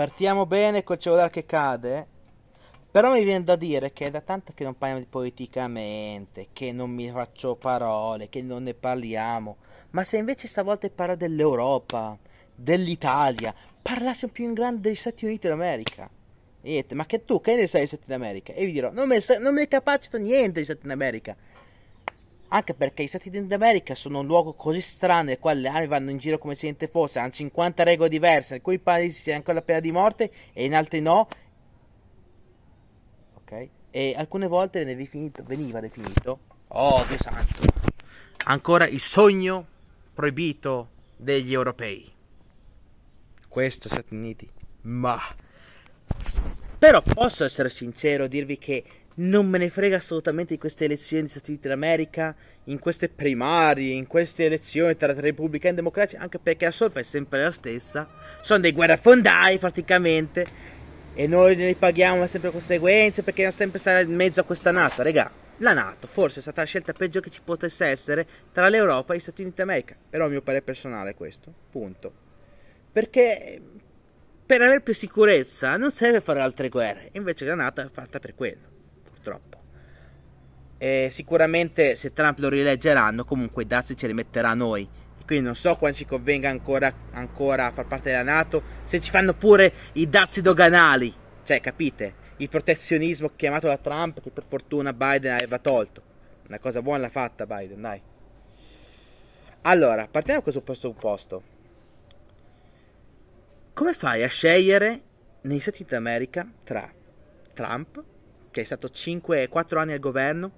Partiamo bene col ecco, cellulare che cade. Però mi viene da dire che è da tanto che non parliamo di politicamente, che non mi faccio parole, che non ne parliamo. Ma se invece stavolta parla dell'Europa, dell'Italia, parlassi più in grande degli Stati Uniti d'America. E dite, ma che tu che ne sai degli Stati d'America? E vi dirò, non, mi è capace di niente degli Stati d'America anche perché gli Stati Uniti d'America sono un luogo così strano nel quale le armi vanno in giro come se niente fosse, hanno 50 regole diverse, in alcuni paesi c'è ancora la pena di morte e in altri no. Ok? E alcune volte definito, veniva definito, oh Dio santo, ancora il sogno proibito degli europei. Questo Stati Uniti. Ma... Però posso essere sincero, e dirvi che non me ne frega assolutamente di queste elezioni degli Stati Uniti d'America, in queste primarie, in queste elezioni tra repubblicani e democratici, anche perché la solfa è sempre la stessa, sono dei guerrafondai praticamente, e noi ne paghiamo sempre conseguenze perché non sempre stare in mezzo a questa Nato, regà. La Nato forse è stata la scelta peggio che ci potesse essere tra l'Europa e gli Stati Uniti d'America, però il mio parere personale è questo, punto. Perché per avere più sicurezza non serve fare altre guerre, invece la Nato è fatta per quello purtroppo. E sicuramente se Trump lo rileggeranno, comunque i dazi ce li metterà a noi. quindi non so quando ci convenga ancora, ancora far parte della Nato, se ci fanno pure i dazi doganali. Cioè, capite? Il protezionismo chiamato da Trump che per fortuna Biden aveva tolto. Una cosa buona l'ha fatta Biden, dai. Allora, partiamo da questo presupposto. Come fai a scegliere negli Stati Uniti d'America tra Trump che è stato 5, 4 anni al governo,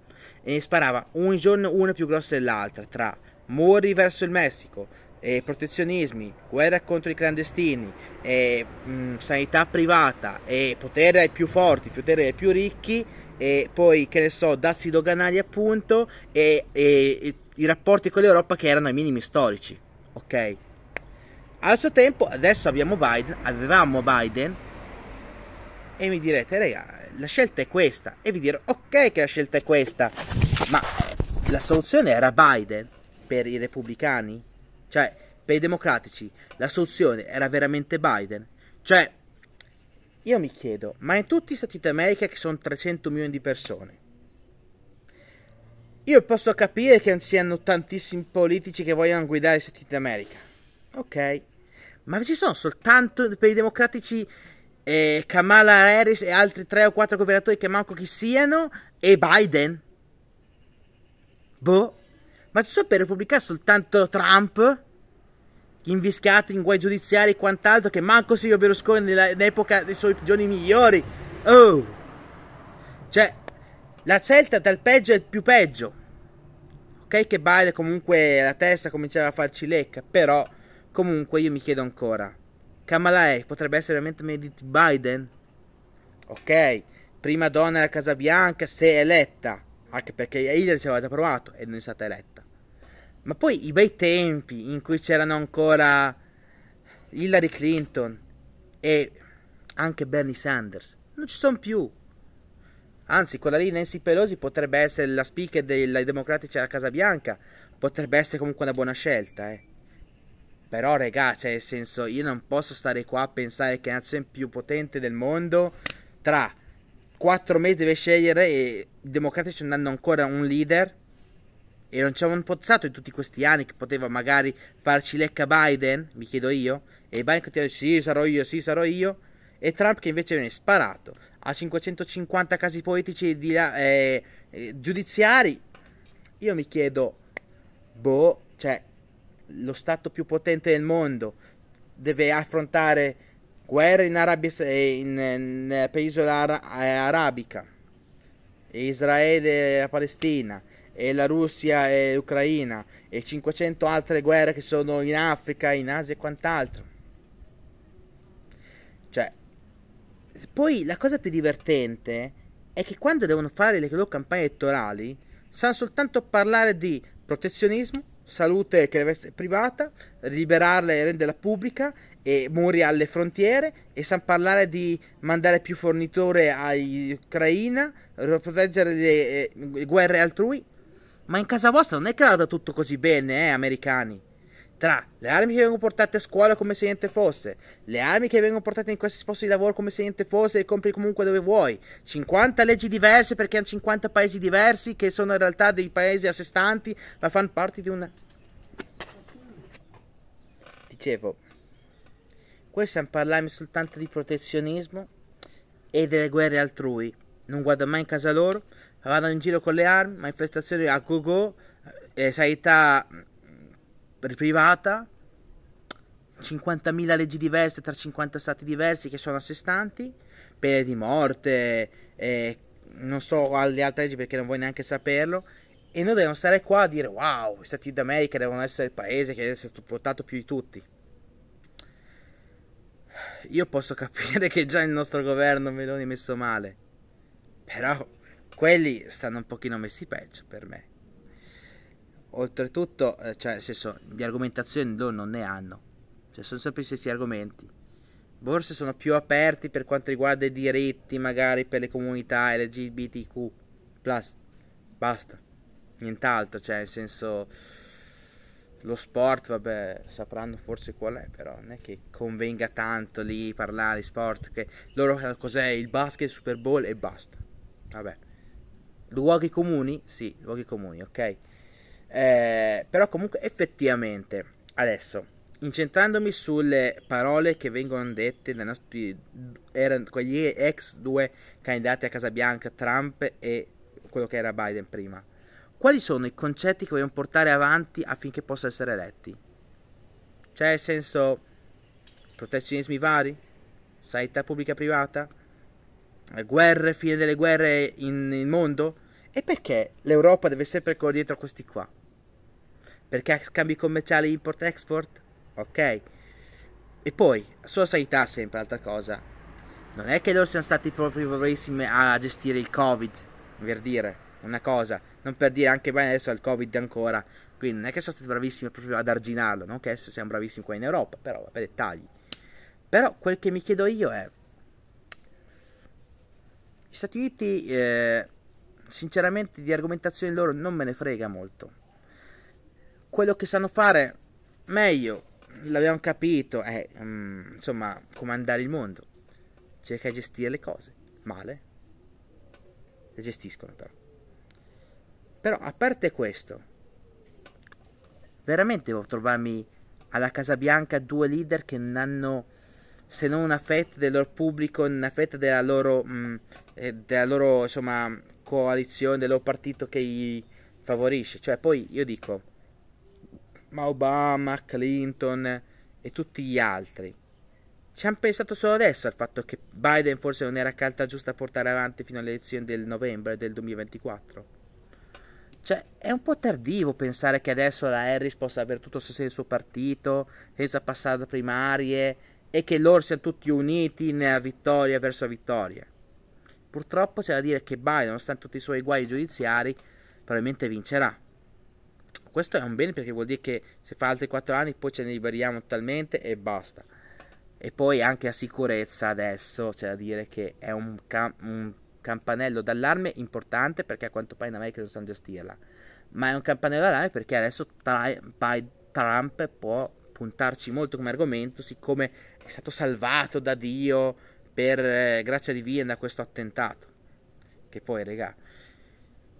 e sparava un giorno una più grossa dell'altra, tra muri verso il Messico, eh, protezionismi, guerra contro i clandestini, eh, mh, mm, sanità privata, e potere ai più forti, potere ai più ricchi, e poi che ne so, dazi doganali appunto, e, e, e i rapporti con l'Europa che erano ai minimi storici, ok? Al suo tempo, adesso abbiamo Biden, avevamo Biden, e mi direte, raga, la scelta è questa. E vi dirò, ok che la scelta è questa, ma la soluzione era Biden per i repubblicani? Cioè, per i democratici, la soluzione era veramente Biden? Cioè, io mi chiedo, ma in tutti gli Stati Uniti d'America che sono 300 milioni di persone, io posso capire che non siano tantissimi politici che vogliono guidare gli Stati Uniti d'America. Ok. Ma ci sono soltanto per i democratici e Kamala Harris e altri 3 o 4 governatori che manco chi siano e Biden. Boh. Ma ci sono per repubblicare soltanto Trump, invischiato in guai giudiziari e quant'altro, che manco Silvio Berlusconi nell'epoca dei suoi giorni migliori. Oh! Cioè, la scelta dal peggio è il più peggio. Ok che Biden comunque la testa cominciava a farci lecca, però comunque io mi chiedo ancora Kamala Harris potrebbe essere veramente Meredith Biden? Ok, prima donna della Casa Bianca se eletta, anche perché Hillary ci aveva provato e non è stata eletta. Ma poi i bei tempi in cui c'erano ancora Hillary Clinton e anche Bernie Sanders non ci sono più. Anzi, quella lì Nancy Pelosi potrebbe essere la speaker dei democratici alla Casa Bianca, potrebbe essere comunque una buona scelta, eh. Però, regà, cioè, nel senso, io non posso stare qua a pensare che la nazione più potente del mondo tra quattro mesi deve scegliere e i democratici non hanno ancora un leader e non c'è un pozzato in tutti questi anni che poteva magari farci lecca Biden, mi chiedo io, e Biden continua a dire sì sarò io, sì sarò io, e Trump che invece viene sparato, ha 550 casi politici di, eh, eh, giudiziari, io mi chiedo, boh, cioè lo Stato più potente del mondo deve affrontare guerre in Arabia, in, eh, in, nella penisola ara- eh, arabica, Israele e la Palestina, e la Russia e l'Ucraina, e 500 altre guerre che sono in Africa, in Asia e quant'altro. Cioè, poi la cosa più divertente è che quando devono fare le loro campagne elettorali, sanno soltanto parlare di protezionismo, salute che deve essere privata, liberarla e renderla pubblica e muri alle frontiere e san parlare di mandare più fornitore all'Ucraina, proteggere le, eh, le guerre altrui. Ma in casa vostra non è che vada tutto così bene, eh, americani tra le armi che vengono portate a scuola come se niente fosse, le armi che vengono portate in questi posti di lavoro come se niente fosse e compri comunque dove vuoi, 50 leggi diverse perché hanno 50 paesi diversi che sono in realtà dei paesi a sé stanti, ma fanno parte di una... Dicevo, qui stiamo parlando soltanto di protezionismo e delle guerre altrui, non guardo mai in casa loro, vanno in giro con le armi, manifestazioni a go-go, eh, sanità privata, 50.000 leggi diverse tra 50 stati diversi che sono a sé stanti, pene di morte, eh, non so le altre leggi perché non vuoi neanche saperlo. E noi dobbiamo stare qua a dire wow, gli Stati d'America devono essere il paese che deve essere supportato più di tutti. Io posso capire che già il nostro governo Meloni è messo male, però quelli stanno un pochino messi peggio per me oltretutto eh, cioè nel senso di argomentazioni loro non ne hanno cioè sono sempre gli stessi argomenti forse sono più aperti per quanto riguarda i diritti magari per le comunità LGBTQ basta nient'altro cioè nel senso lo sport vabbè sapranno forse qual è però non è che convenga tanto lì parlare di sport che loro eh, cos'è il basket il super bowl e basta vabbè luoghi comuni sì luoghi comuni ok eh, però comunque effettivamente, adesso, incentrandomi sulle parole che vengono dette dai nostri, erano quegli ex due candidati a Casa Bianca, Trump e quello che era Biden prima, quali sono i concetti che vogliono portare avanti affinché possano essere eletti? Cioè, nel senso, protezionismi vari? Sanità pubblica privata? Guerre, fine delle guerre in, in mondo? E perché l'Europa deve sempre correre dietro a questi qua? perché scambi commerciali import-export? Ok. E poi, sulla sanità sempre, altra cosa. Non è che loro siano stati proprio bravissimi a gestire il Covid, per dire una cosa. Non per dire anche bene adesso il Covid ancora. Quindi non è che sono stati bravissimi proprio ad arginarlo, non che adesso siamo bravissimi qua in Europa, però vabbè, dettagli. Però quel che mi chiedo io è... Gli Stati Uniti, eh, sinceramente, di argomentazione loro non me ne frega molto quello che sanno fare meglio, l'abbiamo capito, è mm, insomma comandare il mondo, cerca di gestire le cose, male, le gestiscono però. Però a parte questo, veramente devo trovarmi alla Casa Bianca due leader che non hanno se non una fetta del loro pubblico, una fetta della loro, mh, mm, eh, della loro insomma, coalizione, del loro partito che gli favorisce. Cioè poi io dico, ma Obama, Clinton e tutti gli altri. Ci hanno pensato solo adesso al fatto che Biden forse non era calta giusta a portare avanti fino alle elezioni del novembre del 2024. Cioè, è un po' tardivo pensare che adesso la Harris possa avere tutto il sostegno del suo partito, senza passare da primarie, e che loro siano tutti uniti nella vittoria verso vittoria. Purtroppo c'è da dire che Biden, nonostante tutti i suoi guai giudiziari, probabilmente vincerà. Questo è un bene perché vuol dire che se fa altri 4 anni poi ce ne liberiamo totalmente e basta. E poi anche la sicurezza adesso c'è da dire che è un, cam- un campanello d'allarme importante perché a quanto pare in America non sanno gestirla. Ma è un campanello d'allarme perché adesso tra- Trump può puntarci molto come argomento, siccome è stato salvato da Dio per eh, grazia divina da questo attentato. Che poi, regà,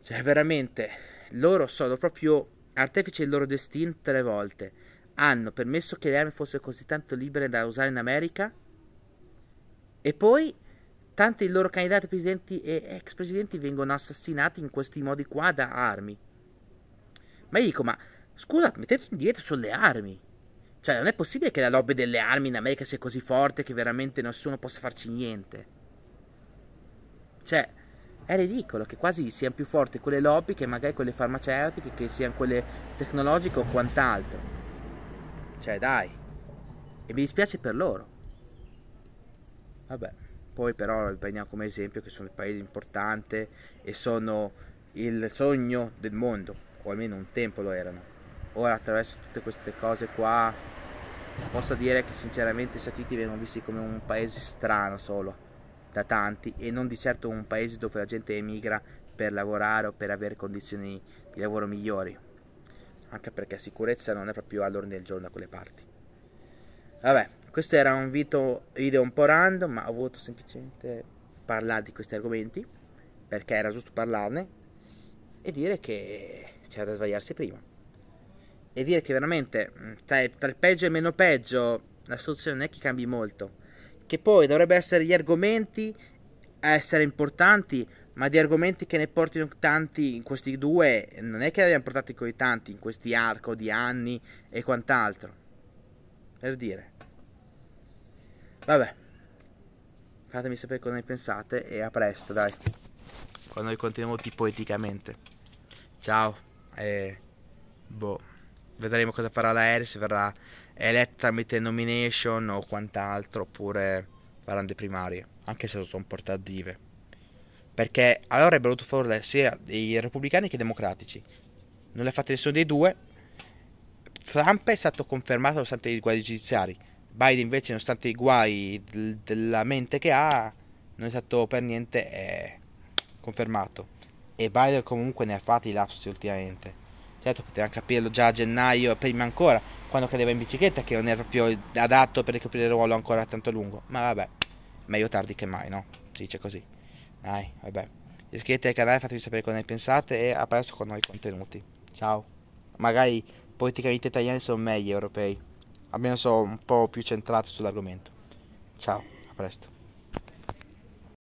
cioè veramente loro sono proprio Artefice il loro destino tre volte. Hanno permesso che le armi fossero così tanto libere da usare in America. E poi tanti loro candidati presidenti e ex presidenti vengono assassinati in questi modi qua da armi. Ma io dico, ma scusa, mettete indietro sulle armi. Cioè, non è possibile che la lobby delle armi in America sia così forte che veramente nessuno possa farci niente. Cioè, è ridicolo che quasi siano più forti quelle lobby che magari quelle farmaceutiche, che siano quelle tecnologiche o quant'altro. Cioè, dai. E mi dispiace per loro. Vabbè, poi però li prendiamo come esempio che sono il paese importante e sono il sogno del mondo, o almeno un tempo lo erano. Ora attraverso tutte queste cose qua posso dire che sinceramente i Stati Uniti vengono visti come un paese strano solo da tanti e non di certo un paese dove la gente emigra per lavorare o per avere condizioni di lavoro migliori, anche perché sicurezza non è proprio all'ordine del giorno da quelle parti. Vabbè, questo era un video, video un po' random, ma ho voluto semplicemente parlare di questi argomenti, perché era giusto parlarne, e dire che c'era da sbagliarsi prima. E dire che veramente mm, tra il peggio e il meno peggio la soluzione non è che cambi molto che poi dovrebbero essere gli argomenti a essere importanti, ma di argomenti che ne portino tanti in questi due, non è che ne abbiamo portati così tanti in questi arco di anni e quant'altro. Per dire. Vabbè, fatemi sapere cosa ne pensate e a presto, dai. Quando noi continuiamo tutti poeticamente. Ciao, e boh, vedremo cosa farà la Harris, verrà eletta tramite nomination o quant'altro oppure parlando di primarie, anche se sono portative. Perché allora avrebbero voluto farle sia i repubblicani che i democratici. Non le ha fatte nessuno dei due. Trump è stato confermato nonostante i guai giudiziari. Biden invece, nonostante i guai della mente che ha, non è stato per niente eh, confermato. E Biden comunque ne ha fatti i lapsi ultimamente certo poteva capirlo già a gennaio prima ancora, quando cadeva in bicicletta, che non era proprio adatto per ricoprire il ruolo ancora tanto lungo, ma vabbè, meglio tardi che mai, no? Si dice così. Dai, vabbè. Iscrivetevi al canale, fatemi sapere cosa ne pensate e a presto con nuovi contenuti. Ciao. Magari politicamente italiani sono meglio europei, almeno sono un po' più centrato sull'argomento. Ciao, a presto.